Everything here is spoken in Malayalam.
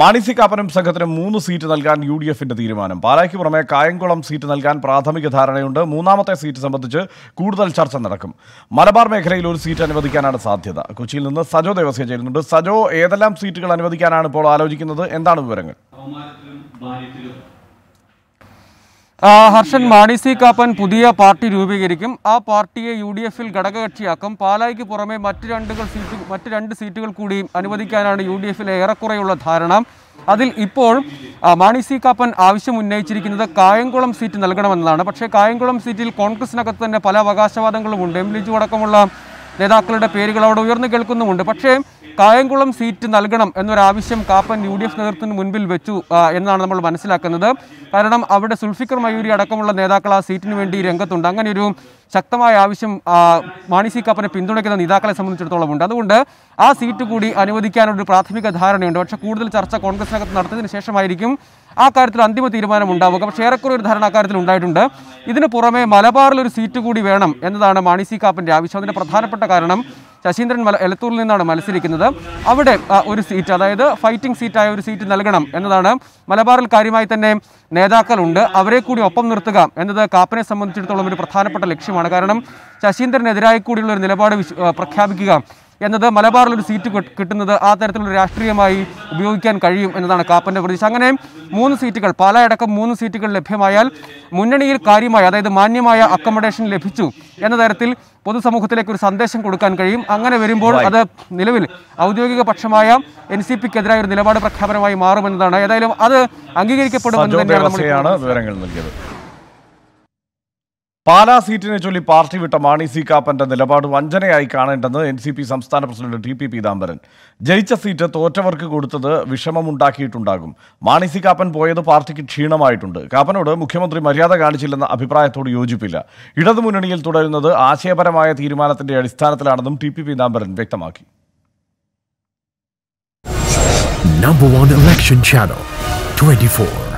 മാണി കാപ്പനും സംഘത്തിന് മൂന്ന് സീറ്റ് നൽകാൻ യു ഡി എഫിന്റെ തീരുമാനം പാലായ്ക്ക് പുറമെ കായംകുളം സീറ്റ് നൽകാൻ പ്രാഥമിക ധാരണയുണ്ട് മൂന്നാമത്തെ സീറ്റ് സംബന്ധിച്ച് കൂടുതൽ ചർച്ച നടക്കും മലബാർ മേഖലയിൽ ഒരു സീറ്റ് അനുവദിക്കാനാണ് സാധ്യത കൊച്ചിയിൽ നിന്ന് സജോ ദേവസ്യ ചെയ്യുന്നുണ്ട് സജോ ഏതെല്ലാം സീറ്റുകൾ അനുവദിക്കാനാണ് ഇപ്പോൾ ആലോചിക്കുന്നത് എന്താണ് വിവരങ്ങൾ ഹർഷൻ മാണി സി കാപ്പൻ പുതിയ പാർട്ടി രൂപീകരിക്കും ആ പാർട്ടിയെ യു ഡി എഫിൽ ഘടകകക്ഷിയാക്കും പാലായിക്ക് പുറമെ മറ്റ് രണ്ടുകൾ സീറ്റ് മറ്റ് രണ്ട് സീറ്റുകൾ കൂടി അനുവദിക്കാനാണ് യു ഡി എഫിലെ ഏറെക്കുറെയുള്ള ധാരണ അതിൽ ഇപ്പോൾ മാണി സി കാപ്പൻ ആവശ്യം ഉന്നയിച്ചിരിക്കുന്നത് കായംകുളം സീറ്റ് നൽകണമെന്നതാണ് പക്ഷേ കായംകുളം സീറ്റിൽ കോൺഗ്രസിനകത്ത് തന്നെ പല അവകാശവാദങ്ങളുമുണ്ട് എം ലിജു അടക്കമുള്ള നേതാക്കളുടെ പേരുകൾ അവിടെ ഉയർന്നു കേൾക്കുന്നുമുണ്ട് പക്ഷേ കായംകുളം സീറ്റ് നൽകണം എന്നൊരാവശ്യം കാപ്പൻ യു ഡി എഫ് നേതൃത്വത്തിന് മുൻപിൽ വെച്ചു എന്നാണ് നമ്മൾ മനസ്സിലാക്കുന്നത് കാരണം അവിടെ സുൽഫിക്കർ മയൂരി അടക്കമുള്ള നേതാക്കൾ ആ സീറ്റിന് വേണ്ടി രംഗത്തുണ്ട് അങ്ങനെയൊരു ശക്തമായ ആവശ്യം മാണി സി കാപ്പനെ പിന്തുണയ്ക്കുന്ന നേതാക്കളെ സംബന്ധിച്ചിടത്തോളം ഉണ്ട് അതുകൊണ്ട് ആ സീറ്റ് കൂടി അനുവദിക്കാനൊരു പ്രാഥമിക ധാരണയുണ്ട് പക്ഷേ കൂടുതൽ ചർച്ച കോൺഗ്രസിനകത്ത് നടത്തിയതിനു ശേഷമായിരിക്കും ആ കാര്യത്തിൽ അന്തിമ തീരുമാനം ഉണ്ടാവുക പക്ഷേ ഏറെക്കുറെ ഒരു ധാരണ അക്കാര്യത്തിൽ ഉണ്ടായിട്ടുണ്ട് ഇതിന് പുറമെ മലബാറിൽ ഒരു സീറ്റ് കൂടി വേണം എന്നതാണ് മാണി സി കാപ്പൻ്റെ ആവശ്യം അതിൻ്റെ പ്രധാനപ്പെട്ട കാരണം ശശീന്ദ്രൻ മല എലത്തൂരിൽ നിന്നാണ് മത്സരിക്കുന്നത് അവിടെ ഒരു സീറ്റ് അതായത് ഫൈറ്റിംഗ് സീറ്റായ ഒരു സീറ്റ് നൽകണം എന്നതാണ് മലബാറിൽ കാര്യമായി തന്നെ നേതാക്കളുണ്ട് അവരെ കൂടി ഒപ്പം നിർത്തുക എന്നത് കാപ്പനെ സംബന്ധിച്ചിടത്തോളം ഒരു പ്രധാനപ്പെട്ട ലക്ഷ്യമാണ് കാര്യമാണ് കാരണം ശശീന്ദ്രനെതിരായി കൂടിയുള്ള ഒരു നിലപാട് പ്രഖ്യാപിക്കുക എന്നത് മലബാറിലൊരു സീറ്റ് കിട്ടുന്നത് ആ തരത്തിലുള്ള രാഷ്ട്രീയമായി ഉപയോഗിക്കാൻ കഴിയും എന്നതാണ് കാപ്പൻ്റെ പ്രതീക്ഷ അങ്ങനെ മൂന്ന് സീറ്റുകൾ പാലായടക്കം മൂന്ന് സീറ്റുകൾ ലഭ്യമായാൽ മുന്നണിയിൽ കാര്യമായ അതായത് മാന്യമായ അക്കോമഡേഷൻ ലഭിച്ചു എന്ന തരത്തിൽ പൊതുസമൂഹത്തിലേക്ക് ഒരു സന്ദേശം കൊടുക്കാൻ കഴിയും അങ്ങനെ വരുമ്പോൾ അത് നിലവിൽ ഔദ്യോഗിക പക്ഷമായ എൻ സി പിക്കെതിരായ ഒരു നിലപാട് പ്രഖ്യാപനമായി മാറുമെന്നതാണ് ഏതായാലും അത് അംഗീകരിക്കപ്പെടുമെന്ന് തന്നെയാണ് വിവരങ്ങൾ നൽകിയത് പാലാ സീറ്റിനെ ചൊല്ലി പാർട്ടി വിട്ട മാണി സി കാപ്പന്റെ നിലപാട് വഞ്ചനയായി കാണേണ്ടെന്ന് എൻ സി പി സംസ്ഥാന പ്രസിഡന്റ് ടി പി പീതാംബരൻ ജയിച്ച സീറ്റ് തോറ്റവർക്ക് കൊടുത്തത് വിഷമമുണ്ടാക്കിയിട്ടുണ്ടാകും മാണി സി കാപ്പൻ പോയത് പാർട്ടിക്ക് ക്ഷീണമായിട്ടുണ്ട് കാപ്പനോട് മുഖ്യമന്ത്രി മര്യാദ കാണിച്ചില്ലെന്ന അഭിപ്രായത്തോട് യോജിപ്പില്ല ഇടതുമുന്നണിയിൽ തുടരുന്നത് ആശയപരമായ തീരുമാനത്തിന്റെ അടിസ്ഥാനത്തിലാണെന്നും ടി പി പീതാംബരൻ വ്യക്തമാക്കി നമ്പർ one election 24.